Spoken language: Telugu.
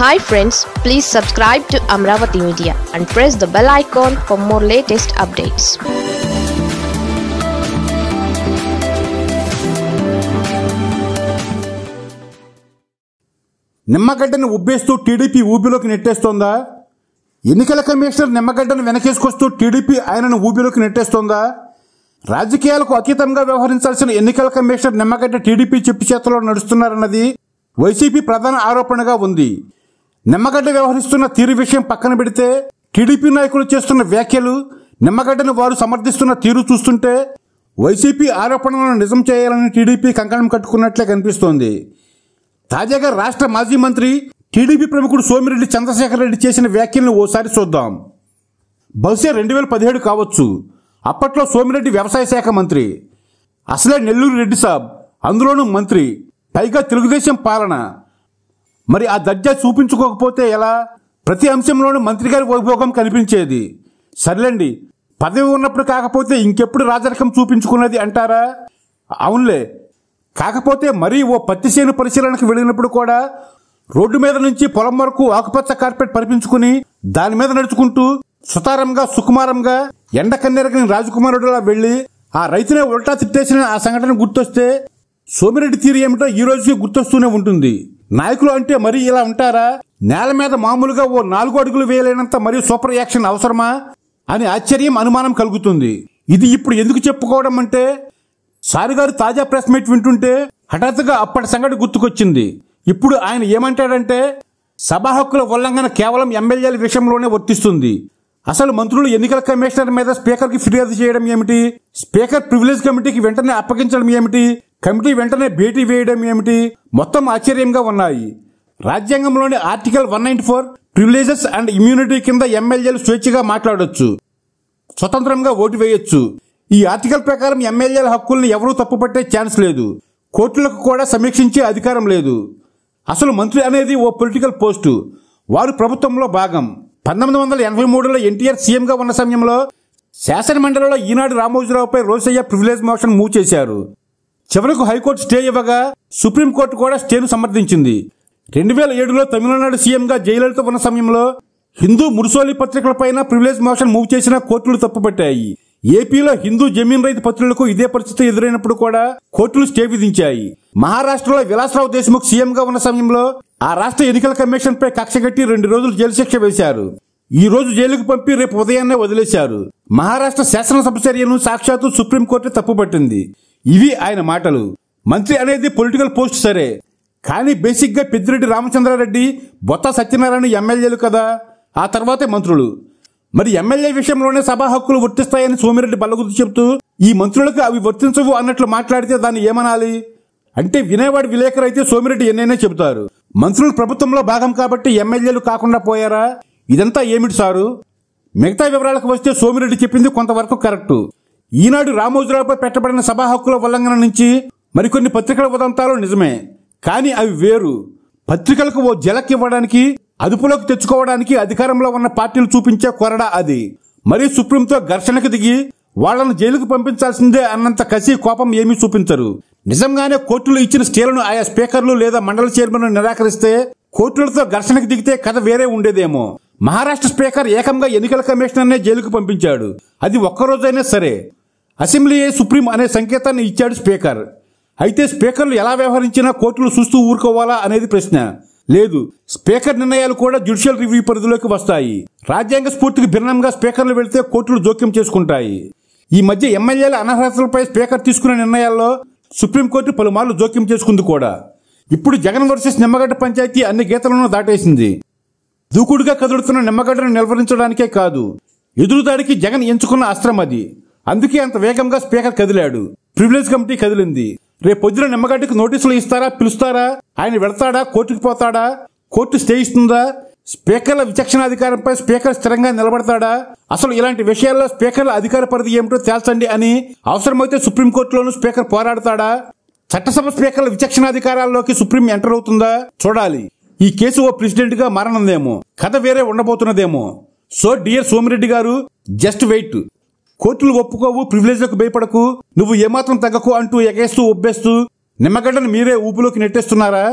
hi friends please subscribe to Amaravati media and press the bell icon for more latest updates నిమ్మగడ్డను ఉబ్బేస్తూ టీడీపీ ఊబిలోకి నెట్టేస్తోందా ఎన్నికల కమిషనర్ నిమ్మగడ్డను వెనకేసుకొస్తూ టీడీపీ ఆయనను ఊబిలోకి నెట్టేస్తోందా రాజకీయాలకు అతీతంగా వ్యవహరించాల్సిన ఎన్నికల కమిషనర్ నిమ్మగడ్డ టీడీపీ చెప్పు చేతలో నడుస్తున్నారన్నది వైసీపీ ప్రధాన ఆరోపణగా ఉంది నిమ్మగడ్డ వ్యవహరిస్తున్న తీరు విషయం పక్కన పెడితే టీడీపీ నాయకులు చేస్తున్న వ్యాఖ్యలు నిమ్మగడ్డను వారు సమర్థిస్తున్న తీరు చూస్తుంటే వైసీపీ ఆరోపణలను నిజం చేయాలని టీడీపీ కంకణం కట్టుకున్నట్లే కనిపిస్తోంది తాజాగా రాష్ట్ర మాజీ మంత్రి టీడీపీ ప్రముఖుడు సోమిరెడ్డి చంద్రశేఖర రెడ్డి చేసిన వ్యాఖ్యలను ఓసారి చూద్దాం బహుశా రెండు వేల పదిహేడు కావచ్చు అప్పట్లో సోమిరెడ్డి వ్యవసాయ శాఖ మంత్రి అసలే నెల్లూరు రెడ్డి సాబ్ అందులోనూ మంత్రి పైగా తెలుగుదేశం పాలన మరి ఆ దర్జా చూపించుకోకపోతే ఎలా ప్రతి అంశంలోనూ మంత్రి గారి కనిపించేది సర్లేండి పదవి ఉన్నప్పుడు కాకపోతే ఇంకెప్పుడు రాజరకం చూపించుకున్నది అంటారా అవునులే కాకపోతే మరీ ఓ పత్తిసేను పరిశీలనకు వెళ్ళినప్పుడు కూడా రోడ్డు మీద నుంచి పొలం వరకు ఆకుపచ్చ కార్పెట్ పరిపించుకుని దాని మీద నడుచుకుంటూ సుతారంగా సుకుమారంగా ఎండ కన్నెరగని రాజకుమారుడులా వెళ్ళి ఆ రైతునే ఉల్టా తిట్టేసిన ఆ సంఘటన గుర్తొస్తే సోమిరెడ్డి తీరు ఏమిటో ఈ రోజుకి గుర్తొస్తూనే ఉంటుంది నాయకులు అంటే మరీ ఇలా ఉంటారా నేల మీద మామూలుగా ఓ నాలుగు అడుగులు వేయలేనంత మరియు సూపర్ యాక్షన్ అవసరమా అని ఆశ్చర్యం అనుమానం కలుగుతుంది ఇది ఇప్పుడు ఎందుకు చెప్పుకోవడం అంటే సారి గారు తాజా ప్రెస్ మీట్ వింటుంటే హఠాత్తుగా అప్పటి సంగతి గుర్తుకొచ్చింది ఇప్పుడు ఆయన ఏమంటాడంటే సభా హక్కుల ఉల్లంఘన కేవలం ఎమ్మెల్యేల విషయంలోనే వర్తిస్తుంది అసలు మంత్రులు ఎన్నికల కమిషనర్ మీద స్పీకర్కి ఫిర్యాదు చేయడం ఏమిటి స్పీకర్ ప్రివిలేజ్ కమిటీకి వెంటనే అప్పగించడం ఏమిటి కమిటీ వెంటనే భేటీ వేయడం ఏమిటి మొత్తం ఆశ్చర్యంగా ఉన్నాయి రాజ్యాంగంలోని article one ninety four privileges and immunity కింద ఎమ్మెల్యేలు స్వేచ్ఛగా మాట్లాడొచ్చు స్వతంత్రంగా ఓటు వేయొచ్చు ఈ ఆర్టికల్ ప్రకారం ఎమ్మెల్యేల హక్కుల్ని ఎవరూ తప్పుపట్టే ఛాన్స్ లేదు కోర్టులకు కూడా సమీక్షించే అధికారం లేదు అసలు మంత్రి అనేది ఓ పొలిటికల్ పోస్టు వారు ప్రభుత్వంలో భాగం పంతొమ్మిది వందల ఎనభై మూడులో ఎన్టీఆర్ సీఎంగా ఉన్న సమయంలో శాసనమండలిలో ఈనాడు రామోజీరావుపై రోసయ్య ప్రివిలేజ్ మోషన్ మూవ్ చేశారు చివరకు హైకోర్టు స్టే ఇవ్వగా సుప్రీంకోర్టు కూడా స్టేను సమర్థించింది రెండు వేల ఏడులో తమిళనాడు సీఎంగా జయలలిత ఉన్న సమయంలో హిందూ మురుసోలి పత్రికలపైన ప్రివిలేజ్ మోషన్ మూవ్ చేసిన కోర్టులు తప్పుపట్టాయి ఏపీలో హిందూ జమీన్ రైతు పత్రులకు ఇదే పరిస్థితి ఎదురైనప్పుడు కూడా కోర్టులు స్టే విధించాయి మహారాష్ట్రలో విలాసరావు దేశ్ముఖ్ సీఎంగా ఉన్న సమయంలో ఆ రాష్ట్ర ఎన్నికల కమిషన్ పై కక్షగట్టి రెండు రోజులు జైలు శిక్ష వేశారు ఈ రోజు జైలుకు పంపి రేపు ఉదయాన్నే వదిలేశారు మహారాష్ట్ర శాసనసభ చర్యను సాక్షాత్తు సుప్రీంకోర్టు తప్పుపట్టింది ఇవి ఆయన మాటలు మంత్రి అనేది పొలిటికల్ పోస్ట్ సరే కానీ బేసిక్గా పెద్దిరెడ్డి రామచంద్రారెడ్డి బొత్త సత్యనారాయణ ఎమ్మెల్యేలు కదా ఆ తర్వాతే మంత్రులు మరి ఎమ్మెల్యే విషయంలోనే సభా హక్కులు వర్తిస్తాయని సోమిరెడ్డి బల్లగుద్దు చెబుతూ ఈ మంత్రులకు అవి వర్తించవు అన్నట్లు మాట్లాడితే దాన్ని ఏమనాలి అంటే వినేవాడు విలేకరు అయితే సోమిరెడ్డి ఎన్నైనా చెబుతారు మంత్రులు ప్రభుత్వంలో భాగం కాబట్టి ఎమ్మెల్యేలు కాకుండా పోయారా ఇదంతా ఏమిటి సారు మిగతా వివరాలకు వస్తే సోమిరెడ్డి చెప్పింది కొంతవరకు కరెక్టు ఈనాడు రామోజీరావుపై పెట్టబడిన సభా హక్కుల ఉల్లంఘన నుంచి మరికొన్ని పత్రికల ఉదంతాలు నిజమే కానీ అవి వేరు పత్రికలకు ఓ జలక్ ఇవ్వడానికి అదుపులోకి తెచ్చుకోవడానికి అధికారంలో ఉన్న పార్టీలు చూపించే కొరడా అది మరి సుప్రీంతో ఘర్షణకు దిగి వాళ్లను జైలుకు పంపించాల్సిందే అన్నంత కసి కోపం ఏమీ చూపించరు నిజంగానే కోర్టులు ఇచ్చిన స్టీలను ఆయా స్పీకర్లు లేదా మండల చైర్మన్లు నిరాకరిస్తే కోర్టులతో ఘర్షణకు దిగితే కథ వేరే ఉండేదేమో మహారాష్ట్ర స్పీకర్ ఏకంగా ఎన్నికల కమిషనర్నే జైలుకు పంపించాడు అది ఒక్కరోజైనా సరే అసెంబ్లీయే సుప్రీం అనే సంకేతాన్ని ఇచ్చాడు స్పీకర్ అయితే స్పీకర్లు ఎలా వ్యవహరించినా కోర్టులు చూస్తూ ఊరుకోవాలా అనేది ప్రశ్న లేదు స్పీకర్ నిర్ణయాలు కూడా జ్యుడిషియల్ రివ్యూ పరిధిలోకి వస్తాయి రాజ్యాంగ స్ఫూర్తికి భిన్నంగా స్పీకర్లు వెళితే కోర్టులు జోక్యం చేసుకుంటాయి ఈ మధ్య ఎమ్మెల్యేల అనర్హతలపై స్పీకర్ తీసుకున్న నిర్ణయాల్లో సుప్రీంకోర్టు పలుమార్లు జోక్యం చేసుకుంది కూడా ఇప్పుడు జగన్ వర్సెస్ నిమ్మగడ్డ పంచాయతీ అన్ని గీతలను దాటేసింది దూకుడుగా కదులుతున్న నిమ్మగడ్డను నిలవరించడానికే కాదు ఎదురుదాడికి జగన్ ఎంచుకున్న అస్త్రం అది అందుకే అంత వేగంగా స్పీకర్ కదిలాడు ప్రివిలేజ్ కమిటీ కదిలింది రేపు పొద్దున నిమ్మగడ్డకు నోటీసులు ఇస్తారా పిలుస్తారా ఆయన వెళతాడా కోర్టుకు పోతాడా కోర్టు స్టే ఇస్తుందా స్పీకర్ల విచక్షణాధికారంపై స్పీకర్ స్థిరంగా నిలబడతాడా అసలు ఇలాంటి విషయాల్లో స్పీకర్ల అధికార పరిధి ఏమిటో తేల్చండి అని అవసరమైతే సుప్రీంకోర్టులోనూ స్పీకర్ పోరాడతాడా చట్టసభ స్పీకర్ల విచక్షణాధికారాల్లోకి సుప్రీం ఎంటర్ అవుతుందా చూడాలి ఈ కేసు ఓ ప్రెసిడెంట్ గా మరణందేమో కథ వేరే ఉండబోతున్నదేమో సో డియర్ సోమిరెడ్డి గారు జస్ట్ వెయిట్ కోర్టులు ఒప్పుకోవు ప్రివిలేజ్లకు భయపడకు నువ్వు ఏమాత్రం తగ్గకు అంటూ ఎగేస్తూ ఒబ్బేస్తూ నిమ్మగడ్డను మీరే ఊపులోకి నెట్టేస్తున్నారా